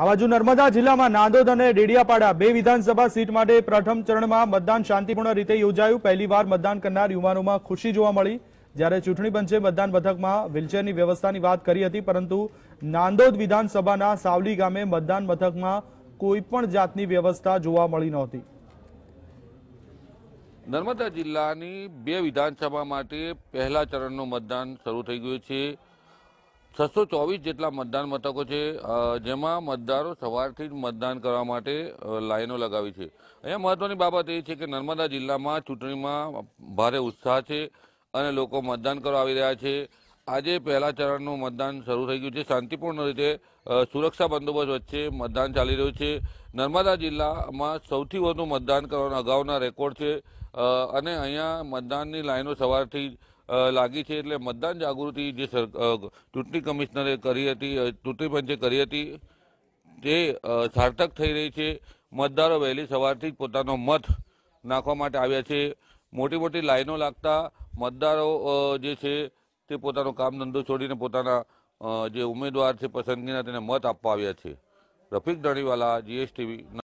આ બાજુ નર્મદા જિલ્લામાં નાંદોદ અને ડેડિયાપાડા બે વિધાનસભા સીટ માટે પ્રથમ ચરણમાં મતદાન શાંતિપૂર્ણ રીતે યોજાયું પહેલીવાર મતદાન કરનાર યુવાનોમાં ખુશી જોવા મળી જ્યારે ચૂંટણી પંચે મતદાન મથકમાં વ્હીલચેરની વ્યવસ્થાની વાત કરી હતી પરંતુ નાંદોદ વિધાનસભાના સાવલી ગામે મતદાન મથકમાં કોઈ પણ જાતની વ્યવસ્થા જોવા મળી નહોતી નર્મદા જિલ્લાની બે વિધાનસભા માટે પહેલા ચરણનું મતદાન શરૂ થઈ ગયું છે છસો ચોવીસ જેટલા મતદાન મથકો છે જેમાં મતદારો સવારથી જ મતદાન કરવા માટે લાઈનો લગાવી છે અહીંયા મહત્વની બાબત એ છે કે નર્મદા જિલ્લામાં ચૂંટણીમાં ભારે ઉત્સાહ છે અને લોકો મતદાન કરવા આવી રહ્યા છે આજે પહેલા ચરણનું મતદાન શરૂ થઈ ગયું છે શાંતિપૂર્ણ રીતે સુરક્ષા બંદોબસ્ત વચ્ચે મતદાન ચાલી રહ્યું છે નર્મદા જિલ્લામાં સૌથી વધુ મતદાન કરવાનો અગાઉના રેકોર્ડ છે અને અહીંયા મતદાનની લાઈનો સવારથી લાગી છે એટલે મતદાન જાગૃતિ જે ચૂંટણી કમિશનરે કરી હતી ચૂંટણી પંચે કરી હતી તે સાર્થક થઈ રહી છે મતદારો વહેલી સવારથી જ પોતાનો મત નાખવા માટે આવ્યા છે મોટી મોટી લાઈનો લાગતા મતદારો જે છે તે પોતાનો કામ ધંધો છોડીને પોતાના જે ઉમેદવાર છે પસંદગીના તેને મત આપવા આવ્યા છે રફીક ધણીવાલા જીએસટીવી